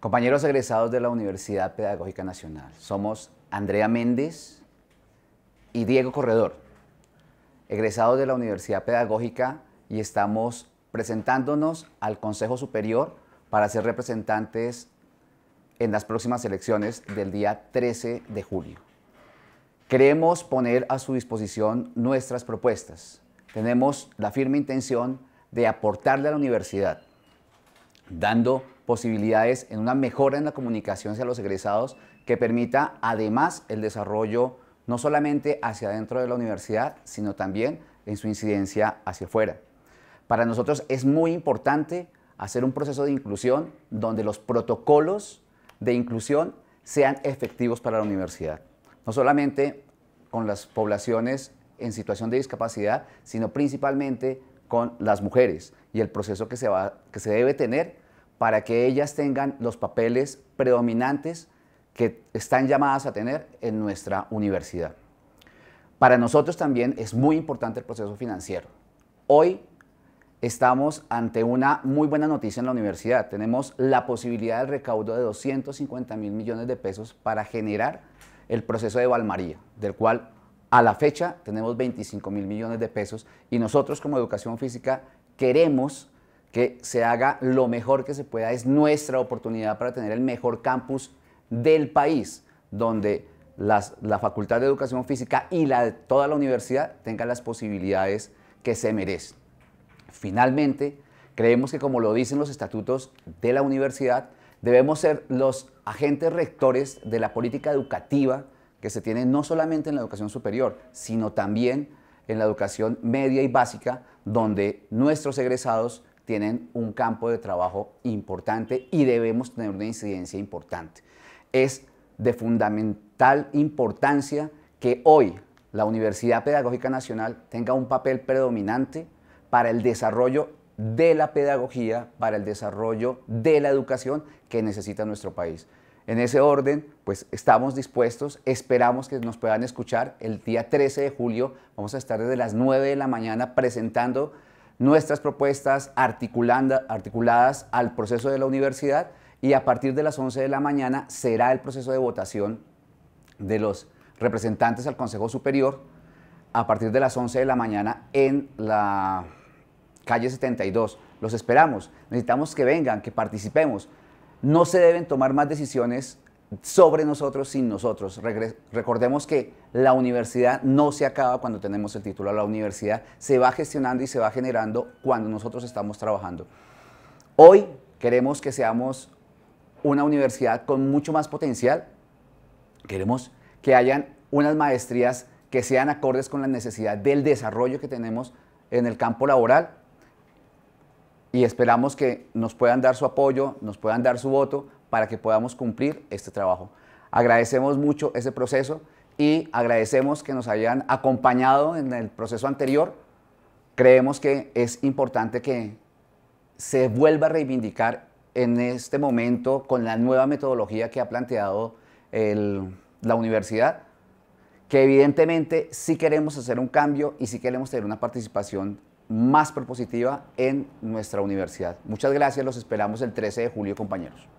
Compañeros egresados de la Universidad Pedagógica Nacional, somos Andrea Méndez y Diego Corredor, egresados de la Universidad Pedagógica y estamos presentándonos al Consejo Superior para ser representantes en las próximas elecciones del día 13 de julio. Queremos poner a su disposición nuestras propuestas. Tenemos la firme intención de aportarle a la universidad, dando posibilidades en una mejora en la comunicación hacia los egresados que permita además el desarrollo no solamente hacia adentro de la universidad, sino también en su incidencia hacia afuera. Para nosotros es muy importante hacer un proceso de inclusión donde los protocolos de inclusión sean efectivos para la universidad, no solamente con las poblaciones en situación de discapacidad, sino principalmente con las mujeres y el proceso que se, va, que se debe tener para que ellas tengan los papeles predominantes que están llamadas a tener en nuestra universidad. Para nosotros también es muy importante el proceso financiero. Hoy estamos ante una muy buena noticia en la universidad. Tenemos la posibilidad del recaudo de 250 mil millones de pesos para generar el proceso de Valmaría, del cual a la fecha tenemos 25 mil millones de pesos y nosotros como educación física queremos que se haga lo mejor que se pueda. Es nuestra oportunidad para tener el mejor campus del país, donde la Facultad de Educación Física y la, toda la universidad tengan las posibilidades que se merecen. Finalmente, creemos que como lo dicen los estatutos de la universidad, debemos ser los agentes rectores de la política educativa que se tiene no solamente en la educación superior, sino también en la educación media y básica, donde nuestros egresados tienen un campo de trabajo importante y debemos tener una incidencia importante. Es de fundamental importancia que hoy la Universidad Pedagógica Nacional tenga un papel predominante para el desarrollo de la pedagogía, para el desarrollo de la educación que necesita nuestro país. En ese orden, pues estamos dispuestos, esperamos que nos puedan escuchar. El día 13 de julio vamos a estar desde las 9 de la mañana presentando nuestras propuestas articuladas al proceso de la universidad y a partir de las 11 de la mañana será el proceso de votación de los representantes al Consejo Superior a partir de las 11 de la mañana en la calle 72. Los esperamos, necesitamos que vengan, que participemos. No se deben tomar más decisiones sobre nosotros sin nosotros. recordemos que la universidad no se acaba cuando tenemos el título, la universidad se va gestionando y se va generando cuando nosotros estamos trabajando. Hoy queremos que seamos una universidad con mucho más potencial, queremos que hayan unas maestrías que sean acordes con la necesidad del desarrollo que tenemos en el campo laboral y esperamos que nos puedan dar su apoyo, nos puedan dar su voto para que podamos cumplir este trabajo. Agradecemos mucho ese proceso y agradecemos que nos hayan acompañado en el proceso anterior. Creemos que es importante que se vuelva a reivindicar en este momento con la nueva metodología que ha planteado la universidad, que evidentemente sí queremos hacer un cambio y sí queremos tener una participación más propositiva en nuestra universidad. Muchas gracias, los esperamos el 13 de julio, compañeros.